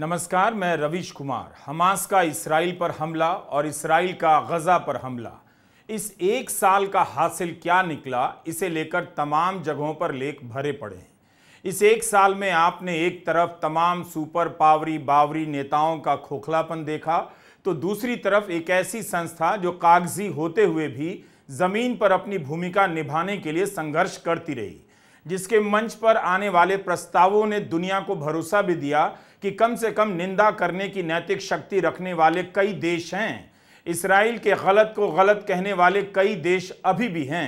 नमस्कार मैं रवीश कुमार हमास का इसराइल पर हमला और इसराइल का गज़ा पर हमला इस एक साल का हासिल क्या निकला इसे लेकर तमाम जगहों पर लेख भरे पड़े हैं इस एक साल में आपने एक तरफ तमाम सुपर पावरी बावरी नेताओं का खोखलापन देखा तो दूसरी तरफ एक ऐसी संस्था जो कागजी होते हुए भी ज़मीन पर अपनी भूमिका निभाने के लिए संघर्ष करती रही जिसके मंच पर आने वाले प्रस्तावों ने दुनिया को भरोसा भी दिया कि कम से कम निंदा करने की नैतिक शक्ति रखने वाले कई देश हैं इसराइल के गलत को गलत कहने वाले कई देश अभी भी हैं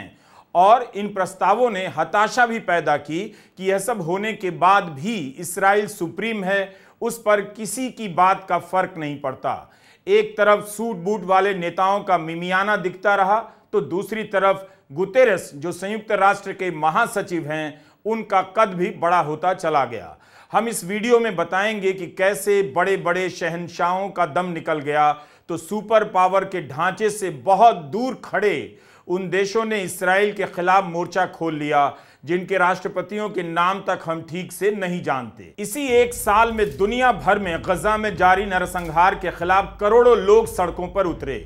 और इन प्रस्तावों ने हताशा भी पैदा की कि यह सब होने के बाद भी इसराइल सुप्रीम है उस पर किसी की बात का फर्क नहीं पड़ता एक तरफ सूट बूट वाले नेताओं का मिमियाना दिखता रहा तो दूसरी तरफ गुतेरस जो संयुक्त राष्ट्र के महासचिव हैं उनका कद भी बड़ा होता चला गया हम इस वीडियो में बताएंगे कि कैसे बड़े बड़े शहनशाहों का दम निकल गया तो सुपर पावर के ढांचे से बहुत दूर खड़े उन देशों ने इसराइल के खिलाफ मोर्चा खोल लिया जिनके राष्ट्रपतियों के नाम तक हम ठीक से नहीं जानते इसी एक साल में दुनिया भर में गजा में जारी नरसंहार के खिलाफ करोड़ों लोग सड़कों पर उतरे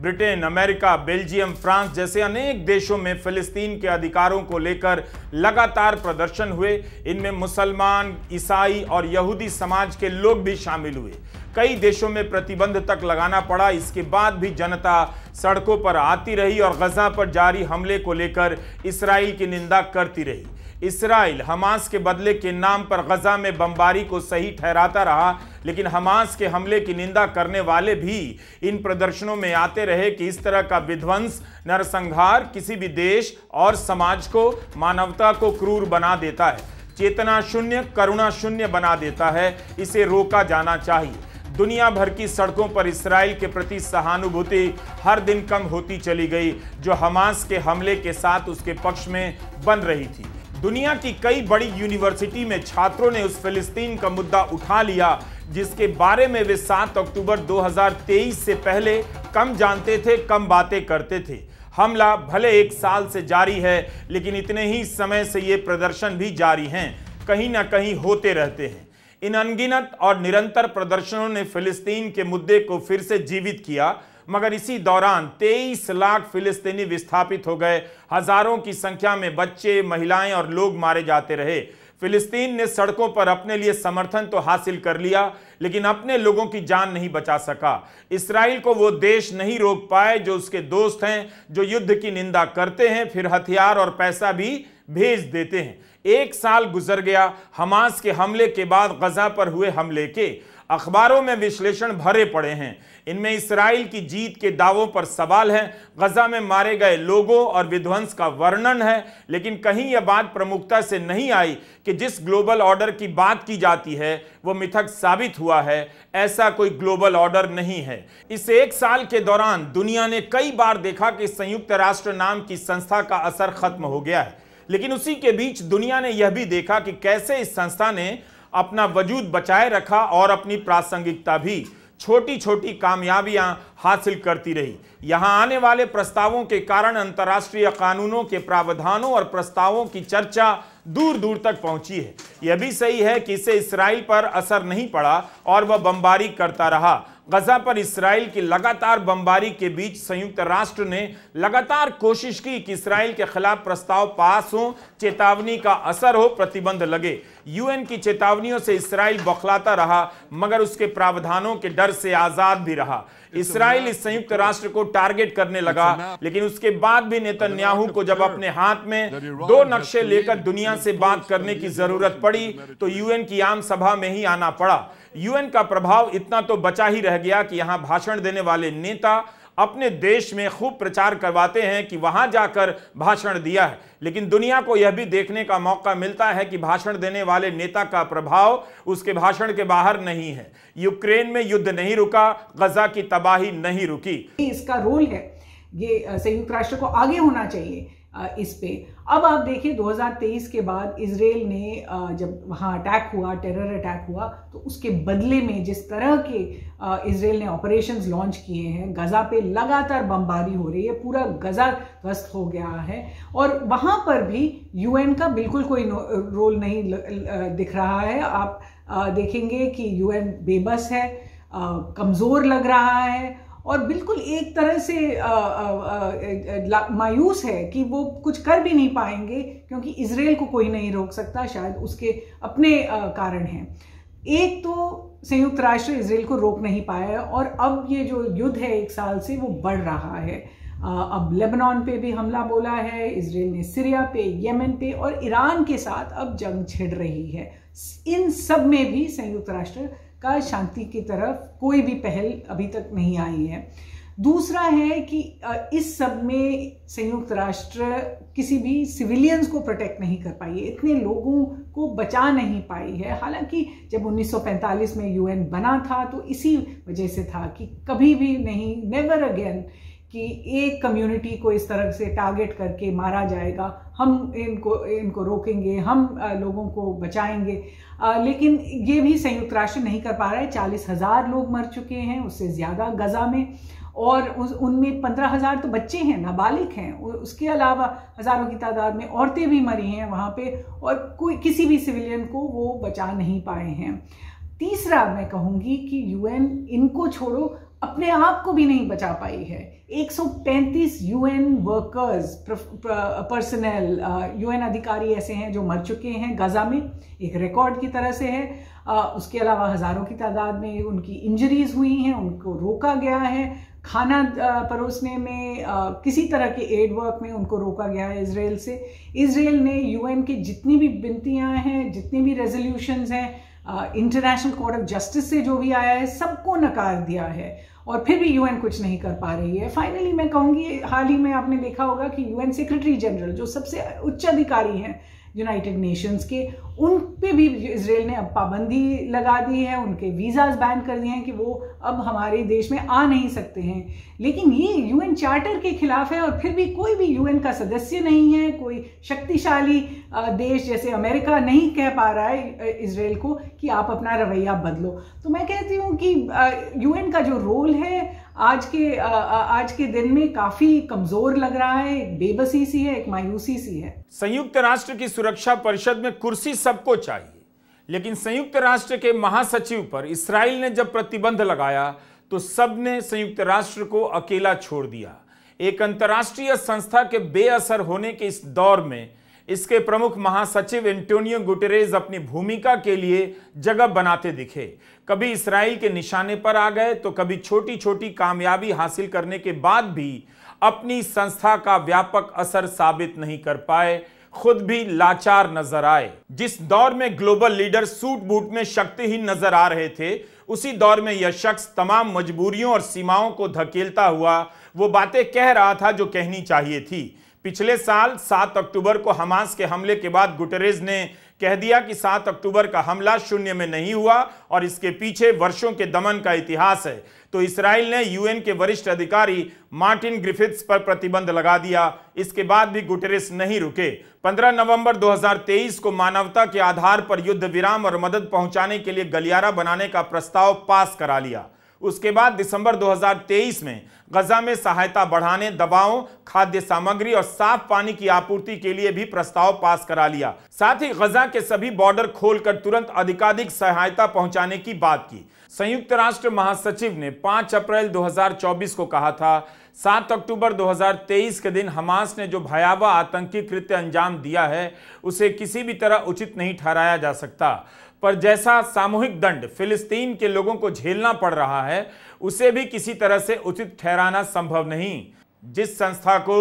ब्रिटेन अमेरिका बेल्जियम फ्रांस जैसे अनेक देशों में फिलिस्तीन के अधिकारों को लेकर लगातार प्रदर्शन हुए इनमें मुसलमान ईसाई और यहूदी समाज के लोग भी शामिल हुए कई देशों में प्रतिबंध तक लगाना पड़ा इसके बाद भी जनता सड़कों पर आती रही और गजा पर जारी हमले को लेकर इसराइल की निंदा करती रही इसराइल हमास के बदले के नाम पर गजा में बमबारी को सही ठहराता रहा लेकिन हमास के हमले की निंदा करने वाले भी इन प्रदर्शनों में आते रहे कि इस तरह का विध्वंस नरसंहार किसी भी देश और समाज को मानवता को क्रूर बना देता है चेतना शून्य करुणा शून्य बना देता है इसे रोका जाना चाहिए दुनिया भर की सड़कों पर इसराइल के प्रति सहानुभूति हर दिन कम होती चली गई जो हमास के हमले के साथ उसके पक्ष में बन रही थी दुनिया की कई बड़ी यूनिवर्सिटी में छात्रों ने उस फिलिस्तीन का मुद्दा उठा लिया जिसके बारे में वे 7 अक्टूबर 2023 से पहले कम जानते थे कम बातें करते थे हमला भले एक साल से जारी है लेकिन इतने ही समय से ये प्रदर्शन भी जारी हैं कहीं ना कहीं होते रहते हैं इन अनगिनत और निरंतर प्रदर्शनों ने फिलिस्तीन के मुद्दे को फिर से जीवित किया मगर इसी दौरान 23 लाख फिलिस्तीनी विस्थापित हो गए हजारों की संख्या में बच्चे महिलाएं और लोग मारे जाते रहे फिलिस्तीन ने सड़कों पर अपने लिए समर्थन तो हासिल कर लिया लेकिन अपने लोगों की जान नहीं बचा सका इसराइल को वो देश नहीं रोक पाए जो उसके दोस्त हैं जो युद्ध की निंदा करते हैं फिर हथियार और पैसा भी भेज देते हैं एक साल गुजर गया हमास के हमले के बाद गजा पर हुए हमले के अखबारों में विश्लेषण भरे पड़े हैं इनमें इसराइल की जीत के दावों पर सवाल है गजा में मारे गए लोगों और विध्वंस का वर्णन है लेकिन कहीं यह बात प्रमुखता से नहीं आई कि जिस ग्लोबल ऑर्डर की बात की जाती है वो मिथक साबित हुआ है ऐसा कोई ग्लोबल ऑर्डर नहीं है इस एक साल के दौरान दुनिया ने कई बार देखा कि संयुक्त राष्ट्र नाम की संस्था का असर खत्म हो गया है लेकिन उसी के बीच दुनिया ने यह भी देखा कि कैसे इस संस्था ने अपना वजूद बचाए रखा और अपनी प्रासंगिकता भी छोटी छोटी कामयाबियां हासिल करती रही यहां आने वाले प्रस्तावों के कारण अंतर्राष्ट्रीय कानूनों के प्रावधानों और प्रस्तावों की चर्चा दूर दूर तक पहुंची है यह भी सही है कि इसे इसराइल पर असर नहीं पड़ा और वह बमबारी करता रहा गजा पर इसराइल की लगातार बमबारी के बीच संयुक्त राष्ट्र ने लगातार कोशिश की कि इसराइल के खिलाफ प्रस्ताव पास हो चेतावनी का असर हो प्रतिबंध लगे यूएन की चेतावनियों से इसराइल बौखलाता रहा मगर उसके प्रावधानों के डर से आजाद भी रहा तो इसराइल इस संयुक्त राष्ट्र को टारगेट करने तो लगा लेकिन उसके बाद भी नेतन्याहू को जब अपने हाथ में दो नक्शे लेकर दुनिया से बात करने की जरूरत पड़ी तो यूएन की आम सभा में ही आना पड़ा यूएन का प्रभाव इतना तो बचा ही रह गया कि यहां भाषण देने वाले नेता अपने देश में खूब प्रचार करवाते हैं कि वहां जाकर भाषण दिया है लेकिन दुनिया को यह भी देखने का मौका मिलता है कि भाषण देने वाले नेता का प्रभाव उसके भाषण के बाहर नहीं है यूक्रेन में युद्ध नहीं रुका गजा की तबाही नहीं रुकी इसका रोल है ये संयुक्त राष्ट्र को आगे होना चाहिए इस पे अब आप देखिए 2023 के बाद इसराइल ने जब वहाँ अटैक हुआ टेरर अटैक हुआ तो उसके बदले में जिस तरह के इसराइल ने ऑपरेशंस लॉन्च किए हैं गज़ा पे लगातार बमबारी हो रही है पूरा गज़ा ध्वस्त हो गया है और वहाँ पर भी यूएन का बिल्कुल कोई रोल नहीं दिख रहा है आप देखेंगे कि यूएन बेबस है कमज़ोर लग रहा है और बिल्कुल एक तरह से मायूस है कि वो कुछ कर भी नहीं पाएंगे क्योंकि इसराइल को कोई नहीं रोक सकता शायद उसके अपने कारण हैं एक तो संयुक्त राष्ट्र इसराइल को रोक नहीं पाया है और अब ये जो युद्ध है एक साल से वो बढ़ रहा है अब लेबनान पे भी हमला बोला है इसराइल ने सीरिया पे यमन पे और ईरान के साथ अब जंग छिड़ रही है इन सब में भी संयुक्त राष्ट्र का शांति की तरफ कोई भी पहल अभी तक नहीं आई है दूसरा है कि इस सब में संयुक्त राष्ट्र किसी भी सिविलियंस को प्रोटेक्ट नहीं कर पाई है इतने लोगों को बचा नहीं पाई है हालांकि जब 1945 में यूएन बना था तो इसी वजह से था कि कभी भी नहीं नेवर अगेन कि एक कम्युनिटी को इस तरह से टारगेट करके मारा जाएगा हम इनको इनको रोकेंगे हम लोगों को बचाएंगे लेकिन ये भी संयुक्त राष्ट्र नहीं कर पा रहा है चालीस हज़ार लोग मर चुके हैं उससे ज़्यादा गज़ा में और उनमें पंद्रह हज़ार तो बच्चे हैं नाबालिग हैं उसके अलावा हज़ारों की तादाद में औरतें भी मरी हैं वहाँ पे और कोई किसी भी सिविलियन को वो बचा नहीं पाए हैं तीसरा मैं कहूँगी कि यूएन इनको छोड़ो अपने आप को भी नहीं बचा पाई है 135 यूएन वर्कर्स पर्सनल यूएन अधिकारी ऐसे हैं जो मर चुके हैं गजा में एक रिकॉर्ड की तरह से है आ, uh, उसके अलावा हज़ारों की तादाद में उनकी इंजरीज हुई हैं उनको रोका गया है खाना uh, परोसने में uh, किसी तरह के एड वर्क में उनको रोका गया है इसराइल से इसराइल ने यूएन की जितनी भी बिनतियाँ हैं जितनी भी रेजोल्यूशंस हैं इंटरनेशनल कोर्ट ऑफ जस्टिस से जो भी आया है सबको नकार दिया है और फिर भी यूएन कुछ नहीं कर पा रही है फाइनली मैं कहूंगी हाल ही में आपने देखा होगा कि यूएन सेक्रेटरी जनरल जो सबसे उच्च अधिकारी हैं यूनाइटेड नेशंस के उन पे भी इसराइल ने अब पाबंदी लगा दी है उनके वीज़ाज बैन कर दिए हैं कि वो अब हमारे देश में आ नहीं सकते हैं लेकिन ये यूएन चार्टर के खिलाफ है और फिर भी कोई भी यूएन का सदस्य नहीं है कोई शक्तिशाली देश जैसे अमेरिका नहीं कह पा रहा है इसराइल को कि आप अपना रवैया बदलो तो मैं कहती हूँ कि यूएन का जो रोल है आज के आ, आज के दिन में काफी कमजोर लग रहा है एक बेबसी सी है एक मायूसी सी है संयुक्त राष्ट्र की सुरक्षा परिषद में कुर्सी सबको चाहिए लेकिन संयुक्त राष्ट्र के महासचिव पर इसराइल ने जब प्रतिबंध लगाया तो सब ने संयुक्त राष्ट्र को अकेला छोड़ दिया एक अंतर्राष्ट्रीय संस्था के बेअसर होने के इस दौर में इसके प्रमुख महासचिव एंटोनियो गुटेरेज अपनी भूमिका के लिए जगह बनाते दिखे कभी इसराइल के निशाने पर आ गए तो कभी छोटी छोटी कामयाबी हासिल करने के बाद भी अपनी संस्था का व्यापक असर साबित नहीं कर पाए खुद भी लाचार नजर आए जिस दौर में ग्लोबल लीडर सूट बूट में शक्तिहीन नजर आ रहे थे उसी दौर में यह शख्स तमाम मजबूरियों और सीमाओं को धकेलता हुआ वो बातें कह रहा था जो कहनी चाहिए थी पिछले साल 7 अक्टूबर को हमास के हमले के बाद गुटरेज ने कह दिया कि 7 अक्टूबर का हमला शून्य में नहीं हुआ और इसके पीछे वर्षों के दमन का इतिहास है तो इसराइल ने यूएन के वरिष्ठ अधिकारी मार्टिन ग्रिफिथ्स पर प्रतिबंध लगा दिया इसके बाद भी गुटरेस नहीं रुके 15 नवंबर 2023 को मानवता के आधार पर युद्ध विराम और मदद पहुंचाने के लिए गलियारा बनाने का प्रस्ताव पास करा लिया उसके बाद दिसंबर 2023 में गजा में सहायता बढ़ाने दवाओं खाद्य सामग्री और साफ पानी की आपूर्ति के लिए भी प्रस्ताव पास करा लिया साथ ही गजा के सभी बॉर्डर खोलकर तुरंत अधिकाधिक सहायता पहुंचाने की बात की संयुक्त राष्ट्र महासचिव ने 5 अप्रैल 2024 को कहा था 7 अक्टूबर 2023 के दिन हमास ने जो भयावह आतंकी कृत्य अंजाम दिया है उसे किसी भी तरह उचित नहीं ठहराया जा सकता पर जैसा सामूहिक दंड फिलिस्तीन के लोगों को झेलना पड़ रहा है उसे भी किसी तरह से उचित ठहराना संभव नहीं जिस संस्था को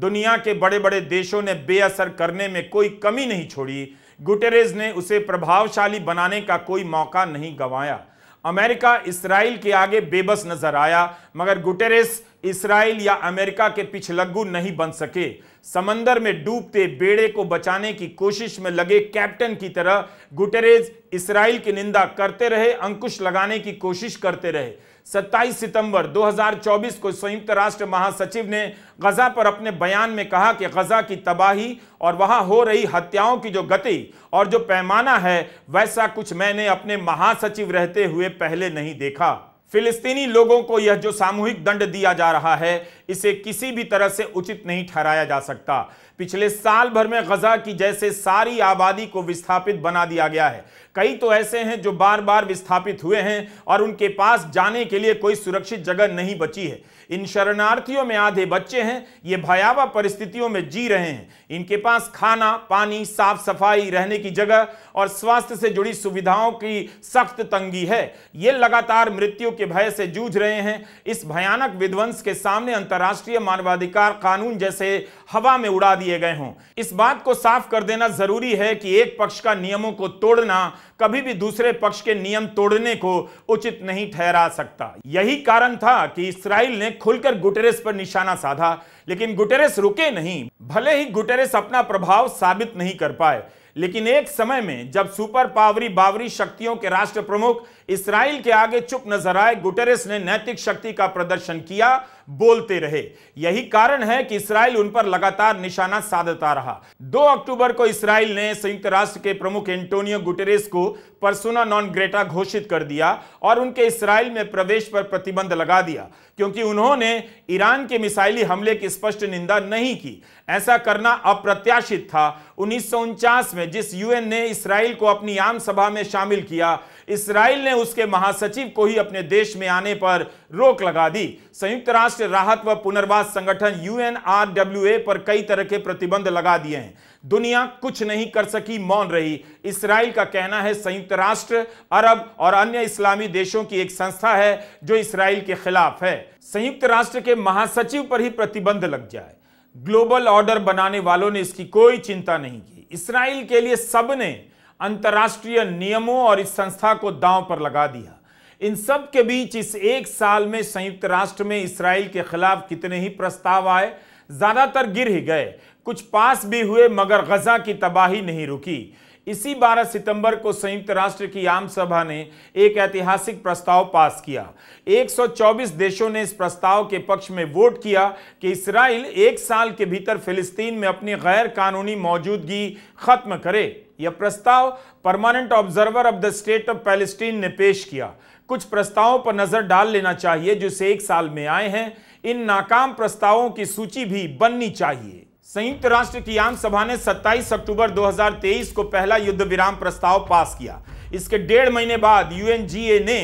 दुनिया के बड़े बड़े देशों ने बेअसर करने में कोई कमी नहीं छोड़ी गुटेरेज ने उसे प्रभावशाली बनाने का कोई मौका नहीं गंवाया अमेरिका इसराइल के आगे बेबस नजर आया मगर गुटेरेस इसराइल या अमेरिका के पिछलग्गू नहीं बन सके समंदर में डूबते बेड़े को बचाने की कोशिश में लगे कैप्टन की तरह गुटेरेज इसराइल की निंदा करते रहे अंकुश लगाने की कोशिश करते रहे 27 सितंबर 2024 को संयुक्त राष्ट्र महासचिव ने गजा पर अपने बयान में कहा कि गजा की तबाही और वहां हो रही हत्याओं की जो गति और जो पैमाना है वैसा कुछ मैंने अपने महासचिव रहते हुए पहले नहीं देखा फिलिस्तीनी लोगों को यह जो सामूहिक दंड दिया जा रहा है इसे किसी भी तरह से उचित नहीं ठहराया जा सकता पिछले साल भर में गजा की जैसे सारी आबादी को विस्थापित बना दिया गया है कई तो ऐसे हैं जो बार बार विस्थापित हुए हैं और उनके पास जाने के लिए कोई सुरक्षित जगह नहीं बची है इन शरणार्थियों में आधे बच्चे हैं ये भयावह परिस्थितियों में जी रहे हैं इनके पास खाना पानी साफ सफाई रहने की जगह और स्वास्थ्य से जुड़ी सुविधाओं की सख्त तंगी है ये लगातार मृत्यु के भय से जूझ रहे हैं इस भयानक विध्वंस के सामने अंतर्राष्ट्रीय मानवाधिकार कानून जैसे हवा में उड़ा दिए गए हों इस बात को साफ कर देना जरूरी है कि एक पक्ष का नियमों को तोड़ना कभी भी दूसरे पक्ष के नियम तोड़ने को उचित नहीं ठहरा सकता यही कारण था कि इसराइल ने खुलकर गुटेरेस पर निशाना साधा लेकिन गुटेरेस रुके नहीं भले ही गुटेरेस अपना प्रभाव साबित नहीं कर पाए लेकिन एक समय में जब सुपर पावरी बावरी शक्तियों के राष्ट्र प्रमुख इसराइल के आगे चुप नजर आए गुटेरेस ने नैतिक शक्ति का प्रदर्शन किया बोलते रहे यही कारण है कि इसराइल उन पर लगातार निशाना साधता रहा 2 अक्टूबर को इसराइल ने संयुक्त राष्ट्र के प्रमुख एंटोनियो गुटेरेस को परसोना नॉन ग्रेटा घोषित कर दिया और उनके इसराइल में प्रवेश पर प्रतिबंध लगा दिया क्योंकि उन्होंने ईरान के मिसाइली हमले की स्पष्ट निंदा नहीं की ऐसा करना अप्रत्याशित था उन्नीस में जिस यूएन ने इसराइल को अपनी आम सभा में शामिल किया इसराइल ने उसके महासचिव को ही अपने देश में आने पर रोक लगा दी संयुक्त राष्ट्र राहत व पुनर्वास संगठन यूएनआरडब्ल्यूए पर कई तरह के प्रतिबंध लगा दिए हैं दुनिया कुछ नहीं कर सकी मौन रही इसराइल का कहना है संयुक्त राष्ट्र अरब और अन्य इस्लामी देशों की एक संस्था है जो इसराइल के खिलाफ है संयुक्त राष्ट्र के महासचिव पर ही प्रतिबंध लग जाए ग्लोबल ऑर्डर बनाने वालों ने इसकी कोई चिंता नहीं की इसराइल के लिए सबने अंतर्राष्ट्रीय नियमों और इस संस्था को दांव पर लगा दिया इन सब के बीच इस एक साल में संयुक्त राष्ट्र में इसराइल के खिलाफ कितने ही प्रस्ताव आए ज़्यादातर गिर ही गए कुछ पास भी हुए मगर गजा की तबाही नहीं रुकी इसी 12 सितंबर को संयुक्त राष्ट्र की आम सभा ने एक ऐतिहासिक प्रस्ताव पास किया 124 देशों ने इस प्रस्ताव के पक्ष में वोट किया कि इसराइल एक साल के भीतर फिलिस्तीन में अपनी गैर कानूनी मौजूदगी खत्म करे यह प्रस्ताव permanent observer of the state of Palestine ने पेश किया कुछ प्रस्तावों पर नजर डाल लेना चाहिए से एक साल में आए हैं इन नाकाम प्रस्तावों की सूची भी बननी चाहिए संयुक्त राष्ट्र की आम सभा ने 27 अक्टूबर 2023 को पहला युद्ध विराम प्रस्ताव पास किया इसके डेढ़ महीने बाद यूएनजीए ने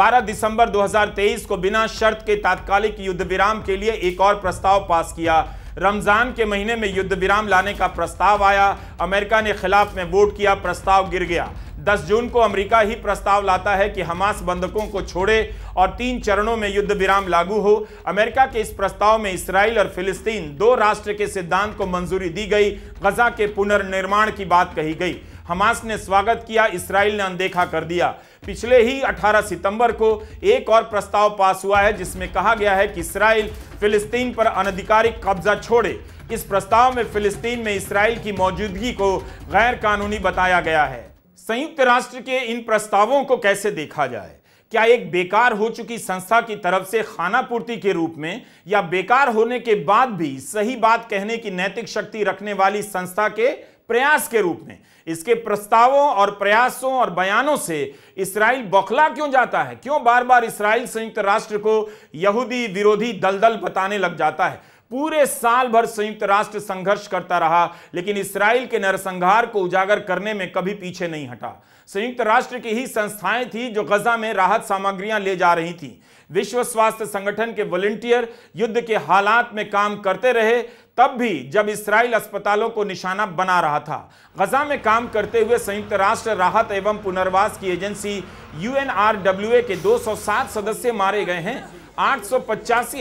12 दिसंबर 2023 को बिना शर्त के तात्कालिक युद्ध विराम के लिए एक और प्रस्ताव पास किया रमज़ान के महीने में युद्ध विराम लाने का प्रस्ताव आया अमेरिका ने खिलाफ में वोट किया प्रस्ताव गिर गया 10 जून को अमेरिका ही प्रस्ताव लाता है कि हमास बंधकों को छोड़े और तीन चरणों में युद्ध विराम लागू हो अमेरिका के इस प्रस्ताव में इसराइल और फिलिस्तीन दो राष्ट्र के सिद्धांत को मंजूरी दी गई गजा के पुनर्निर्माण की बात कही गई हमास ने स्वागत किया इसराइल ने अनदेखा कर दिया पिछले ही 18 सितंबर को एक और प्रस्ताव पास हुआ है जिसमें कहा गया है कि इसराइल फिलिस्तीन पर अनधिकारिक कब्जा छोड़े इस प्रस्ताव में फिलिस्तीन में इसराइल की मौजूदगी को गैर कानूनी बताया गया है संयुक्त राष्ट्र के इन प्रस्तावों को कैसे देखा जाए क्या एक बेकार हो चुकी संस्था की तरफ से खानापूर्ति के रूप में या बेकार होने के बाद भी सही बात कहने की नैतिक शक्ति रखने वाली संस्था के प्रयास के रूप में इसके प्रस्तावों और प्रयासों और बयानों से इसराइल बौखला क्यों जाता है क्यों बार बार इसराइल संयुक्त राष्ट्र को यहूदी विरोधी दलदल बताने लग जाता है पूरे साल भर संयुक्त राष्ट्र संघर्ष करता रहा लेकिन इसराइल के नरसंहार को उजागर करने में कभी पीछे नहीं हटा संयुक्त राष्ट्र की ही संस्थाएं थी जो गजा में राहत सामग्रियां ले जा रही थी विश्व स्वास्थ्य संगठन के वॉलेंटियर युद्ध के हालात में काम करते रहे तब भी जब इसराइल अस्पतालों को निशाना बना रहा था गजा में काम करते हुए संयुक्त राष्ट्र राहत एवं पुनर्वास की एजेंसी यू के 207 सदस्य मारे गए हैं आठ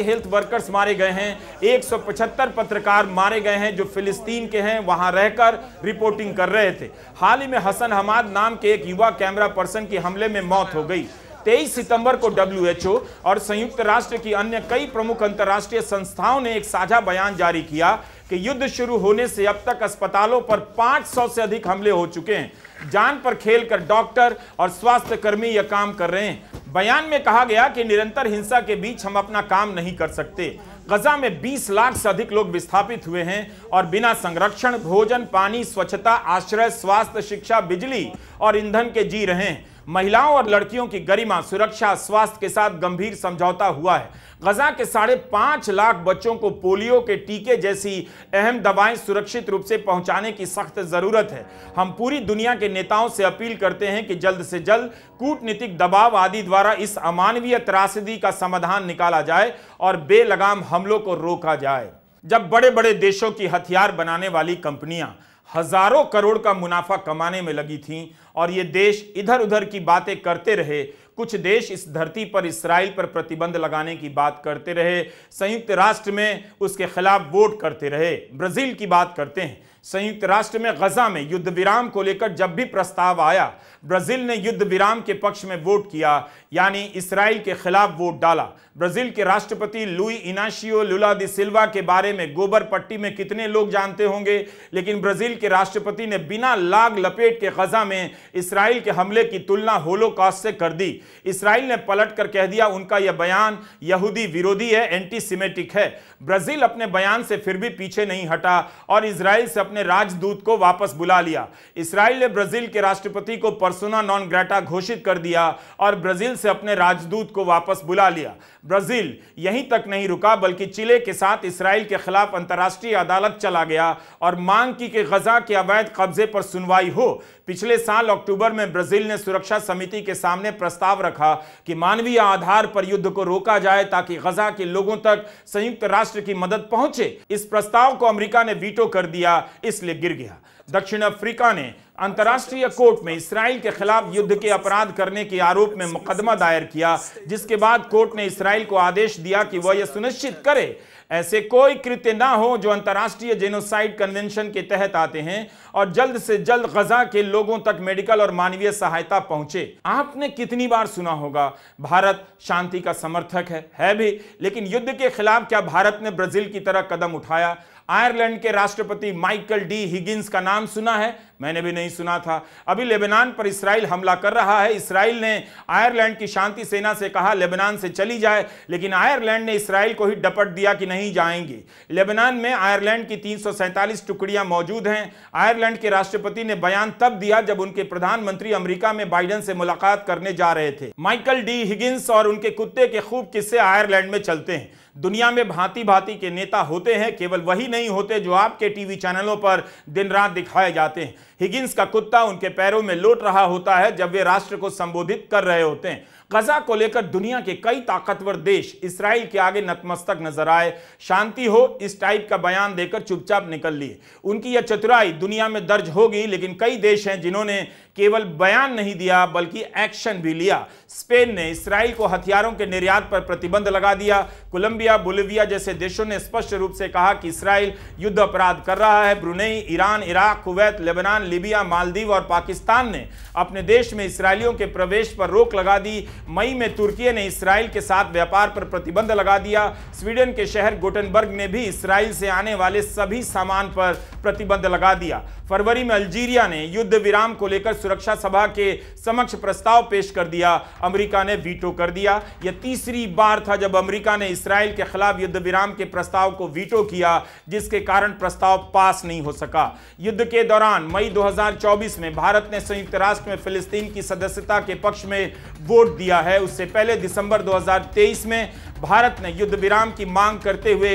हेल्थ वर्कर्स मारे गए हैं 175 पत्रकार मारे गए हैं जो फिलिस्तीन के हैं वहां रहकर रिपोर्टिंग कर रहे थे हाल ही में हसन हमाद नाम के एक युवा कैमरा पर्सन की हमले में मौत हो गई 23 सितंबर को डब्ल्यूएचओ और संयुक्त राष्ट्र की अन्य कई प्रमुख अंतर्राष्ट्रीय संस्थाओं ने एक साझा बयान जारी किया कि युद्ध शुरू होने से अब तक अस्पतालों पर 500 से अधिक हमले हो चुके हैं जान पर खेलकर डॉक्टर और स्वास्थ्य कर्मी यह काम कर रहे हैं बयान में कहा गया कि निरंतर हिंसा के बीच हम अपना काम नहीं कर सकते गजा में 20 लाख से अधिक लोग विस्थापित हुए हैं और बिना संरक्षण भोजन पानी स्वच्छता आश्रय स्वास्थ्य शिक्षा बिजली और ईंधन के जी रहे हैं महिलाओं और लड़कियों की गरिमा सुरक्षा स्वास्थ्य के साथ गंभीर समझौता हुआ है गजा के साढ़े पांच लाख बच्चों को पोलियो के टीके जैसी अहम दवाएं सुरक्षित रूप से पहुंचाने की सख्त जरूरत है हम पूरी दुनिया के नेताओं से अपील करते हैं कि जल्द से जल्द कूटनीतिक दबाव आदि द्वारा इस अमानवीय त्रासदी का समाधान निकाला जाए और बेलगाम हमलों को रोका जाए जब बड़े बड़े देशों की हथियार बनाने वाली कंपनियां हजारों करोड़ का मुनाफा कमाने में लगी थी और ये देश इधर उधर की बातें करते रहे कुछ देश इस धरती पर इसराइल पर प्रतिबंध लगाने की बात करते रहे संयुक्त राष्ट्र में उसके खिलाफ वोट करते रहे ब्राज़ील की बात करते हैं संयुक्त राष्ट्र में गजा में युद्ध विराम को लेकर जब भी प्रस्ताव आया ब्राजील ने युद्ध विराम के पक्ष में वोट किया यानी इसराइल के खिलाफ वोट डाला ब्राजील के राष्ट्रपति लुई इनाशियो लुला दि सिल्वा के बारे में गोबर पट्टी में कितने लोग जानते होंगे लेकिन ब्राजील के राष्ट्रपति ने बिना लाग लपेट के गजा में इसराइल के हमले की तुलना होलोकॉस्ट से कर दी इसराइल ने पलट कर कह दिया उनका यह बयान यहूदी विरोधी है एंटीसीमेटिक है ब्राजील अपने बयान से फिर भी पीछे नहीं हटा और इसराइल से अपने राजदूत को वापस बुला लिया इसराइल ने ब्राजील के राष्ट्रपति को परसोना नॉन ग्रेटा घोषित कर दिया और ब्राजील से अपने राजदूत को वापस बुला लिया ब्राजील यहीं तक नहीं रुका बल्कि चिले के साथ इसराइल के खिलाफ अंतर्राष्ट्रीय अदालत चला गया और मांग की कि गजा के अवैध कब्जे पर सुनवाई हो पिछले साल अक्टूबर में ब्राजील ने सुरक्षा समिति के सामने प्रस्ताव रखा कि मानवीय आधार पर युद्ध को रोका जाए ताकि गजा के लोगों तक संयुक्त राष्ट्र की मदद पहुंचे इस प्रस्ताव को अमेरिका ने वीटो कर दिया इसलिए गिर गया दक्षिण अफ्रीका ने अंतर्राष्ट्रीय कोर्ट में इसराइल के खिलाफ युद्ध के अपराध करने के आरोप में मुकदमा दायर किया जिसके बाद कोर्ट ने इसराइल को आदेश दिया कि वह यह सुनिश्चित करे ऐसे कोई कृत्य ना हो जो अंतर्राष्ट्रीय जेनोसाइड कन्वेंशन के तहत आते हैं और जल्द से जल्द गजा के लोगों तक मेडिकल और मानवीय सहायता पहुंचे आपने कितनी बार सुना होगा भारत शांति का समर्थक है है भी लेकिन युद्ध के खिलाफ क्या भारत ने ब्राजील की तरह कदम उठाया आयरलैंड के राष्ट्रपति माइकल डी हिगिंस का नाम सुना है मैंने भी नहीं सुना था अभी लेबनान पर इसराइल हमला कर रहा है इसराइल ने आयरलैंड की शांति सेना से कहा लेबनान से चली जाए लेकिन आयरलैंड ने इसराइल को ही डपट दिया कि नहीं जाएंगे लेबनान में आयरलैंड की तीन टुकड़ियां मौजूद हैं आयरलैंड आयरलैंड के राष्ट्रपति ने बयान तब दिया जब उनके प्रधानमंत्री अमेरिका में बाइडन से मुलाकात करने जा रहे थे माइकल डी हिगिंस और उनके कुत्ते के खूब किस्से आयरलैंड में चलते हैं दुनिया में भांति भांति के नेता होते हैं केवल वही नहीं होते जो आपके टीवी चैनलों पर दिन रात दिखाए जाते हैं हिगिंस का कुत्ता उनके पैरों में लोट रहा होता है जब वे राष्ट्र को संबोधित कर रहे होते हैं गजा को लेकर दुनिया के कई ताकतवर देश इसराइल के आगे नतमस्तक नजर आए शांति हो इस टाइप का बयान देकर चुपचाप निकल लिए उनकी यह चतुराई दुनिया में दर्ज होगी लेकिन कई देश हैं जिन्होंने केवल बयान नहीं दिया बल्कि एक्शन भी लिया स्पेन ने इसराइल को हथियारों के निर्यात पर प्रतिबंध लगा दिया कोलंबिया बोलिविया जैसे देशों ने स्पष्ट रूप से कहा कि इसराइल युद्ध अपराध कर रहा है Brunei Iran Iraq Kuwait Lebanon Libya Maldives और पाकिस्तान ने अपने देश में इसराइलियों के प्रवेश पर रोक लगा दी मई में तुर्की ने इसराइल के साथ व्यापार पर प्रतिबंध लगा दिया स्वीडन के शहर गोटनबर्ग ने भी इसराइल से आने वाले सभी सामान पर प्रतिबंध लगा दिया फरवरी में अल्जीरिया ने युद्ध विराम को लेकर सुरक्षा सभा के समक्ष प्रस्ताव पेश कर दिया अमेरिका ने वीटो कर दिया यह तीसरी बार था जब अमेरिका ने इसराइल के खिलाफ युद्ध विराम के प्रस्ताव को वीटो किया जिसके कारण प्रस्ताव पास नहीं हो सका युद्ध के दौरान मई 2024 में भारत ने संयुक्त राष्ट्र में फिलिस्तीन की सदस्यता के पक्ष में वोट दिया किया है उससे पहले दिसंबर 2023 में भारत ने युद्ध विराम की मांग करते हुए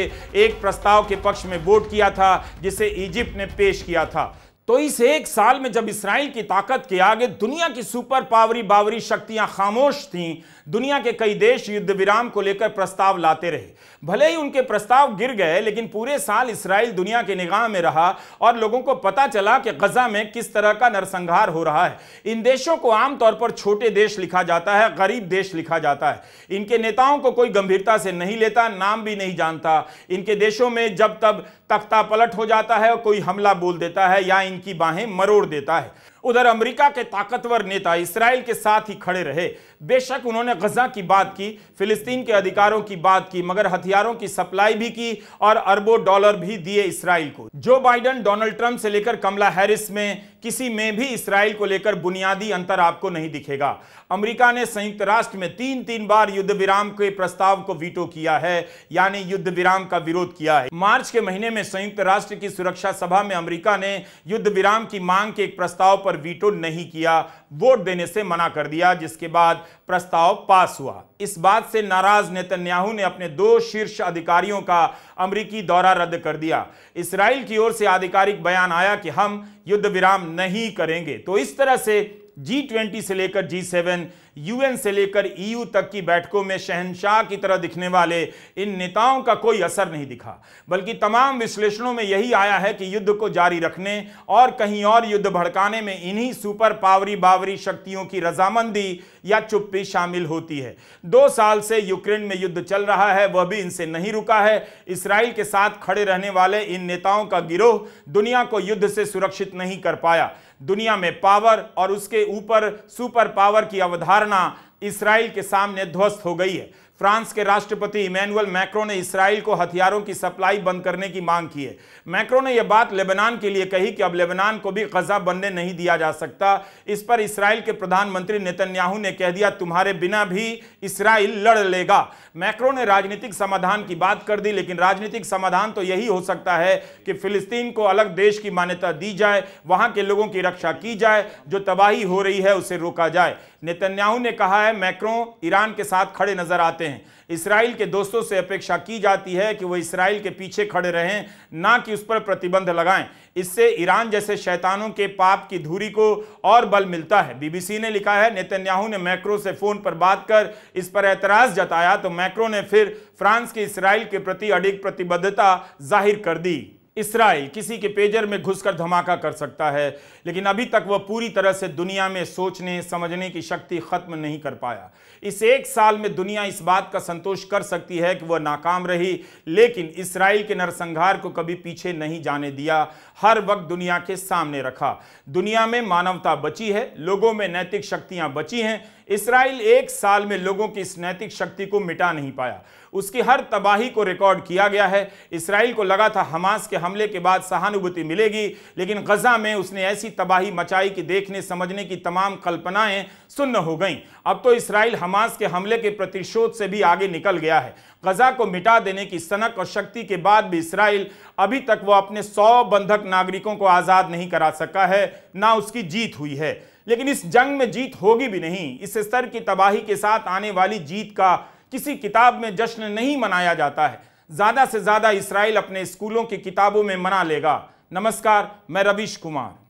एक प्रस्ताव के पक्ष में वोट किया था जिसे इजिप्ट ने पेश किया था तो इस एक साल में जब इसराइल की ताकत के आगे दुनिया की सुपर पावरी बावरी शक्तियां खामोश थीं दुनिया के कई देश युद्ध विराम को लेकर प्रस्ताव लाते रहे भले ही उनके प्रस्ताव गिर गए लेकिन पूरे साल इसराइल दुनिया के निगाह में रहा और लोगों को पता चला कि गजा में किस तरह का नरसंहार हो रहा है इन देशों को आमतौर पर छोटे देश लिखा जाता है गरीब देश लिखा जाता है इनके नेताओं को कोई गंभीरता से नहीं लेता नाम भी नहीं जानता इनके देशों में जब तब तख्ता पलट हो जाता है और कोई हमला बोल देता है या इनकी बाहें मरोड़ देता है उधर अमेरिका के ताकतवर नेता इसराइल के साथ ही खड़े रहे बेशक उन्होंने गजा की बात की फिलिस्तीन के अधिकारों की बात की मगर हथियारों की सप्लाई भी की और अरबों डॉलर भी दिए इसराइल को जो बाइडन डोनाल्ड ट्रंप से लेकर कमला हैरिस में किसी में भी इसराइल को लेकर बुनियादी अंतर आपको नहीं दिखेगा अमेरिका ने संयुक्त राष्ट्र में तीन तीन बार युद्ध विराम के प्रस्ताव को वीटो किया है यानी युद्ध विराम का विरोध किया है मार्च के महीने में संयुक्त राष्ट्र की सुरक्षा सभा में अमेरिका ने युद्ध विराम की मांग के एक प्रस्ताव पर वीटो नहीं किया वोट देने से मना कर दिया जिसके बाद प्रस्ताव पास हुआ इस बात से नाराज नेतन्याहू ने अपने दो शीर्ष अधिकारियों का अमरीकी दौरा रद्द कर दिया इसराइल की ओर से आधिकारिक बयान आया कि हम युद्ध विराम नहीं करेंगे तो इस तरह से जी ट्वेंटी से लेकर जी सेवन यूएन से लेकर ईयू e तक की बैठकों में शहनशाह की तरह दिखने वाले इन नेताओं का कोई असर नहीं दिखा बल्कि तमाम विश्लेषणों में यही आया है कि युद्ध को जारी रखने और कहीं और युद्ध भड़काने में इन्हीं सुपर पावरी बावरी शक्तियों की रजामंदी या चुप्पी शामिल होती है दो साल से यूक्रेन में युद्ध चल रहा है वह भी इनसे नहीं रुका है इसराइल के साथ खड़े रहने वाले इन नेताओं का गिरोह दुनिया को युद्ध से सुरक्षित नहीं कर पाया दुनिया में पावर और उसके ऊपर सुपर पावर की अवधारणा धारणा इसराइल के सामने ध्वस्त हो गई है फ्रांस के राष्ट्रपति इमैनुअल मैक्रो ने इसराइल को हथियारों की सप्लाई बंद करने की मांग की है मैक्रो ने यह बात लेबनान के लिए कही कि अब लेबनान को भी गजा बनने नहीं दिया जा सकता इस पर इसराइल के प्रधानमंत्री नेतन्याहू ने कह दिया तुम्हारे बिना भी इसराइल लड़ लेगा मैक्रो ने राजनीतिक समाधान की बात कर दी लेकिन राजनीतिक समाधान तो यही हो सकता है कि फिलिस्तीन को अलग देश की मान्यता दी जाए वहां के लोगों की रक्षा की जाए जो तबाही हो रही है उसे रोका जाए नेतन्याहू ने कहा है मैक्रो ईरान के साथ खड़े नजर आते करते हैं इसराइल के दोस्तों से अपेक्षा की जाती है कि वो इसराइल के पीछे खड़े रहें ना कि उस पर प्रतिबंध लगाएं इससे ईरान जैसे शैतानों के पाप की धूरी को और बल मिलता है बीबीसी ने लिखा है नेतन्याहू ने मैक्रो से फ़ोन पर बात कर इस पर एतराज़ जताया तो मैक्रो ने फिर फ्रांस की इसराइल के प्रति अडिग प्रतिबद्धता जाहिर कर दी इसराइल किसी के पेजर में घुसकर धमाका कर सकता है लेकिन अभी तक वह पूरी तरह से दुनिया में सोचने समझने की शक्ति खत्म नहीं कर पाया इस एक साल में दुनिया इस बात का संतोष कर सकती है कि वह नाकाम रही लेकिन इसराइल के नरसंहार को कभी पीछे नहीं जाने दिया हर वक्त दुनिया के सामने रखा दुनिया में मानवता बची है लोगों में नैतिक शक्तियाँ बची हैं इसराइल एक साल में लोगों की इस नैतिक शक्ति को मिटा नहीं पाया उसकी हर तबाही को रिकॉर्ड किया गया है इसराइल को लगा था हमास के हमले के बाद सहानुभूति मिलेगी लेकिन गजा में उसने ऐसी तबाही मचाई कि देखने समझने की तमाम कल्पनाएं सुन्न हो गईं अब तो इसराइल हमास के हमले के प्रतिशोध से भी आगे निकल गया है गजा को मिटा देने की सनक और शक्ति के बाद भी इसराइल अभी तक वो अपने सौ बंधक नागरिकों को आज़ाद नहीं करा सका है ना उसकी जीत हुई है लेकिन इस जंग में जीत होगी भी नहीं इस स्तर की तबाही के साथ आने वाली जीत का किसी किताब में जश्न नहीं मनाया जाता है ज़्यादा से ज़्यादा इसराइल अपने स्कूलों की किताबों में मना लेगा नमस्कार मैं रवीश कुमार